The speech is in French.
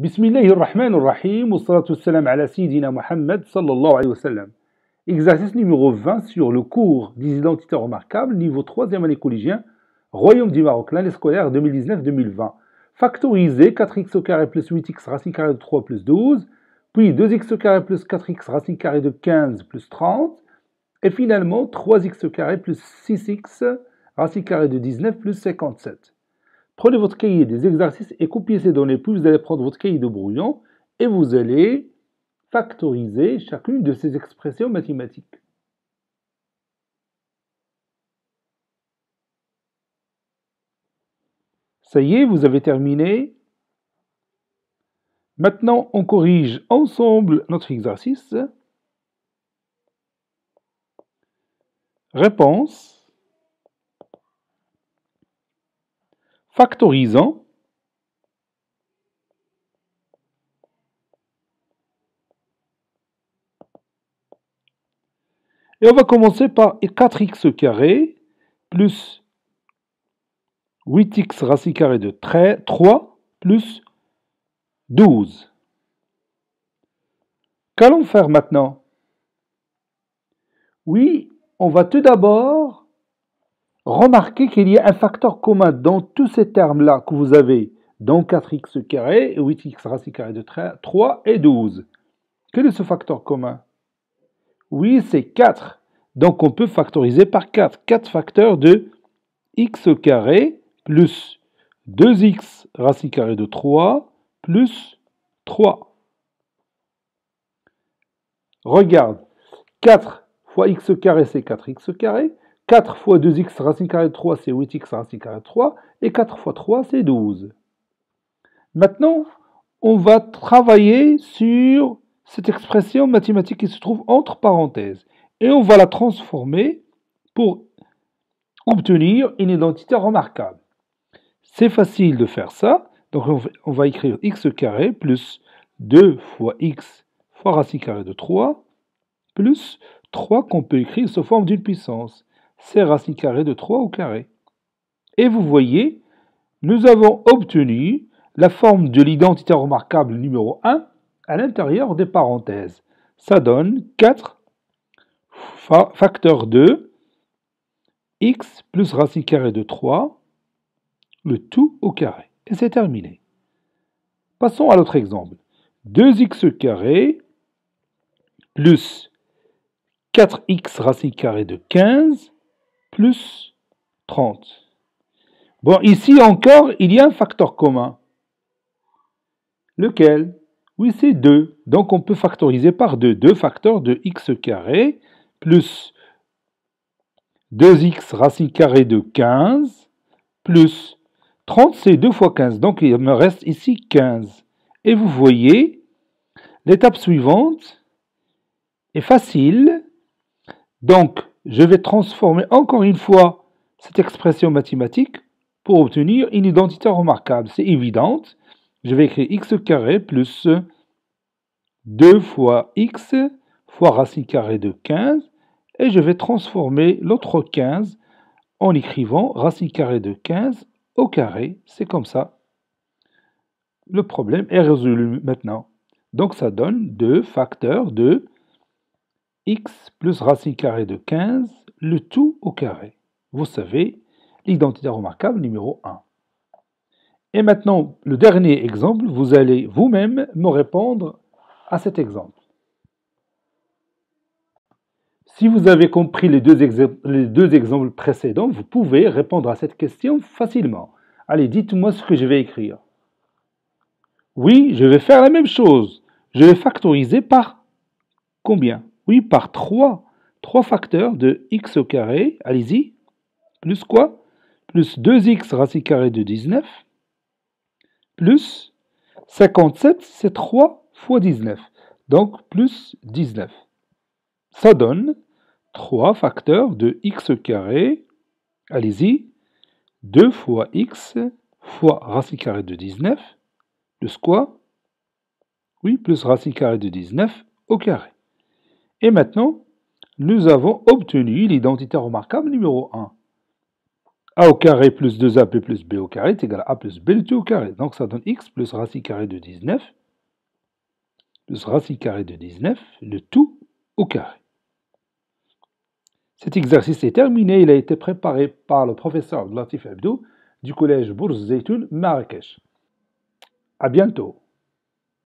بسم الله الرحمن الرحيم والصلاة والسلام على سيدنا محمد sallallahu alayhi wa sallam. Exercice numéro 20 sur le cours des identités remarquables, niveau 3e année collégien, Royaume du Maroc, l'année scolaire 2019-2020. Factoriser 4x au carré plus 8x racine carrée de 3 plus 12, puis 2x au carré plus 4x racine carrée de 15 plus 30, et finalement 3x au carré plus 6x racine carrée de 19 plus 57. Prenez votre cahier des exercices et copiez ces données, puis vous allez prendre votre cahier de brouillon et vous allez factoriser chacune de ces expressions mathématiques. Ça y est, vous avez terminé. Maintenant, on corrige ensemble notre exercice. Réponse. factorisant Et on va commencer par 4x carré plus 8x racine carré de 3 plus 12. Qu'allons faire maintenant Oui, on va tout d'abord Remarquez qu'il y a un facteur commun dans tous ces termes-là que vous avez, dans 4x carré, 8x racine carrée de 3 et 12. Quel est ce facteur commun Oui, c'est 4. Donc on peut factoriser par 4. 4 facteurs de x carré plus 2x racine carrée de 3 plus 3. Regarde, 4 fois x carré c'est 4x carré, 4 fois 2x racine carrée de 3, c'est 8x racine carrée de 3, et 4 fois 3, c'est 12. Maintenant, on va travailler sur cette expression mathématique qui se trouve entre parenthèses, et on va la transformer pour obtenir une identité remarquable. C'est facile de faire ça, donc on va écrire x carré plus 2 fois x fois racine carrée de 3, plus 3 qu'on peut écrire sous forme d'une puissance c'est racine carrée de 3 au carré. Et vous voyez, nous avons obtenu la forme de l'identité remarquable numéro 1 à l'intérieur des parenthèses. Ça donne 4 fa facteur 2 x plus racine carrée de 3, le tout au carré. Et c'est terminé. Passons à l'autre exemple. 2x carré plus 4x racine carrée de 15 plus 30. Bon, ici encore, il y a un facteur commun. Lequel Oui, c'est 2. Donc on peut factoriser par 2. 2 facteurs de x carré plus 2x racine carré de 15 plus 30, c'est 2 fois 15. Donc il me reste ici 15. Et vous voyez, l'étape suivante est facile. Donc je vais transformer encore une fois cette expression mathématique pour obtenir une identité remarquable. C'est évidente. Je vais écrire x carré plus 2 fois x fois racine carrée de 15 et je vais transformer l'autre 15 en écrivant racine carrée de 15 au carré. C'est comme ça. Le problème est résolu maintenant. Donc ça donne 2 facteurs de x plus racine carrée de 15, le tout au carré. Vous savez, l'identité remarquable numéro 1. Et maintenant, le dernier exemple, vous allez vous-même me répondre à cet exemple. Si vous avez compris les les deux exemples précédents, vous pouvez répondre à cette question facilement. Allez, dites-moi ce que je vais écrire. Oui, je vais faire la même chose. Je vais factoriser par combien oui, par 3. 3 facteurs de x au carré, allez-y, plus quoi Plus 2x racine carrée de 19, plus 57, c'est 3 fois 19, donc plus 19. Ça donne 3 facteurs de x au carré, allez-y, 2 fois x fois racine carrée de 19, plus quoi Oui, plus racine carrée de 19 au carré. Et maintenant, nous avons obtenu l'identité remarquable numéro 1. a au carré plus 2ab plus b au carré est égal à a plus b de tout au carré. Donc ça donne x plus racine carrée de 19 plus racine carrée de 19, le tout au carré. Cet exercice est terminé, il a été préparé par le professeur Latif Abdou du collège Bourse Zeytoun, Marrakech. A bientôt